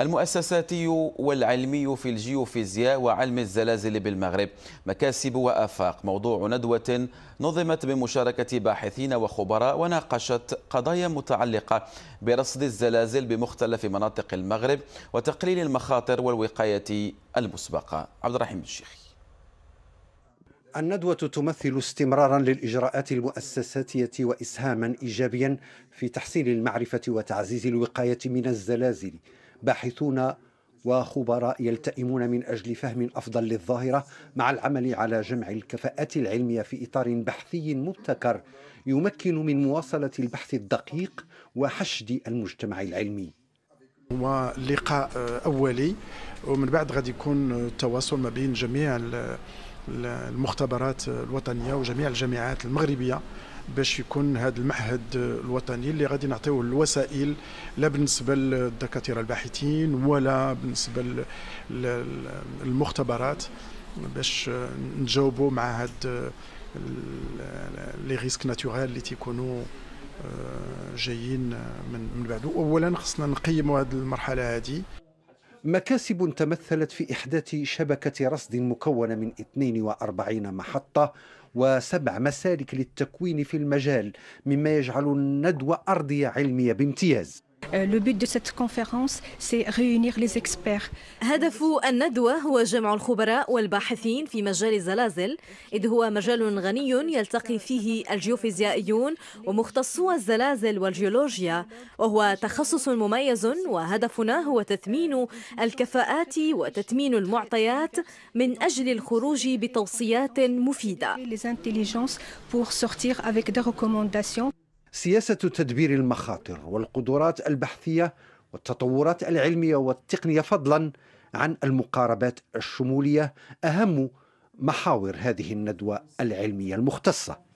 المؤسساتي والعلمي في الجيوفيزياء وعلم الزلازل بالمغرب مكاسب وآفاق موضوع ندوة نظمت بمشاركة باحثين وخبراء وناقشت قضايا متعلقة برصد الزلازل بمختلف مناطق المغرب وتقليل المخاطر والوقاية المسبقة عبد الرحيم الشيخي الندوة تمثل استمرارا للإجراءات المؤسساتية وإسهاما إيجابيا في تحسين المعرفة وتعزيز الوقاية من الزلازل باحثون وخبراء يلتئمون من اجل فهم افضل للظاهره مع العمل على جمع الكفاءات العلميه في اطار بحثي مبتكر يمكن من مواصله البحث الدقيق وحشد المجتمع العلمي. هو لقاء آه، اولي ومن بعد غادي يكون آه، التواصل ما بين جميع المختبرات آه، الوطنيه وجميع الجامعات المغربيه باش يكون هذا المعهد الوطني اللي غادي نعطيوه الوسائل لا بالنسبه للدكاتره الباحثين ولا بالنسبه للمختبرات باش نجاوبوا مع هاد لي ريسك ناتورال اللي تيكونوا آه، جايين من من اولا خصنا نقيموا هذه المرحله هذه مكاسب تمثلت في إحداث شبكة رصد مكونة من 42 محطة وسبع مسالك للتكوين في المجال مما يجعل الندوة أرضية علمية بامتياز Euh, هدف الندوة هو جمع الخبراء والباحثين في مجال الزلازل إذ هو مجال غني يلتقي فيه الجيوفيزيائيون ومختصو الزلازل والجيولوجيا وهو تخصص مميز وهدفنا هو تثمين الكفاءات وتثمين المعطيات من أجل الخروج بتوصيات مفيدة سياسة تدبير المخاطر والقدرات البحثية والتطورات العلمية والتقنية فضلا عن المقاربات الشمولية أهم محاور هذه الندوة العلمية المختصة